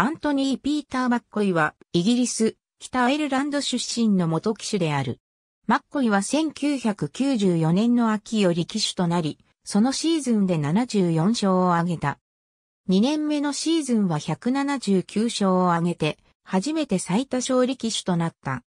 アントニー・ピーター・マッコイは、イギリス、北アイルランド出身の元騎手である。マッコイは1994年の秋より騎手となり、そのシーズンで74勝を挙げた。2年目のシーズンは179勝を挙げて、初めて最多勝利騎手となった。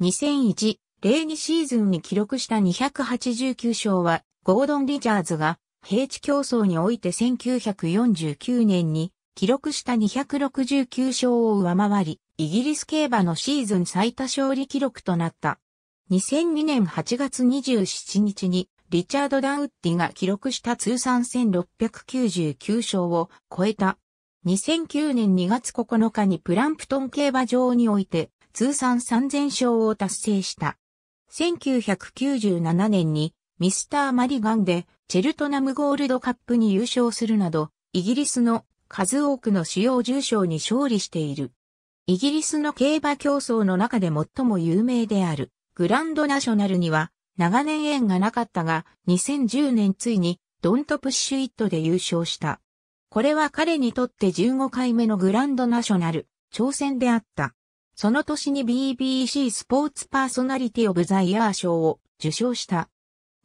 2001、02シーズンに記録した289勝は、ゴードン・リチャーズが、平地競争において1949年に記録した269勝を上回り、イギリス競馬のシーズン最多勝利記録となった。2002年8月27日にリチャード・ダウッディが記録した通算1699勝を超えた。2009年2月9日にプランプトン競馬場において通算3000勝を達成した。1997年にミスター・マリガンでチェルトナムゴールドカップに優勝するなど、イギリスの数多くの主要重賞に勝利している。イギリスの競馬競争の中で最も有名であるグランドナショナルには長年縁がなかったが2010年ついにドントプッシュイットで優勝した。これは彼にとって15回目のグランドナショナル挑戦であった。その年に BBC スポーツパーソナリティオブザイヤー賞を受賞した。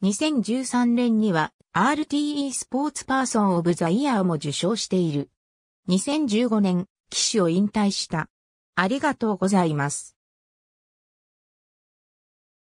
2013年には RTE スポーツパーソンオブザイヤーも受賞している。2015年、騎手を引退した。ありがとうございます。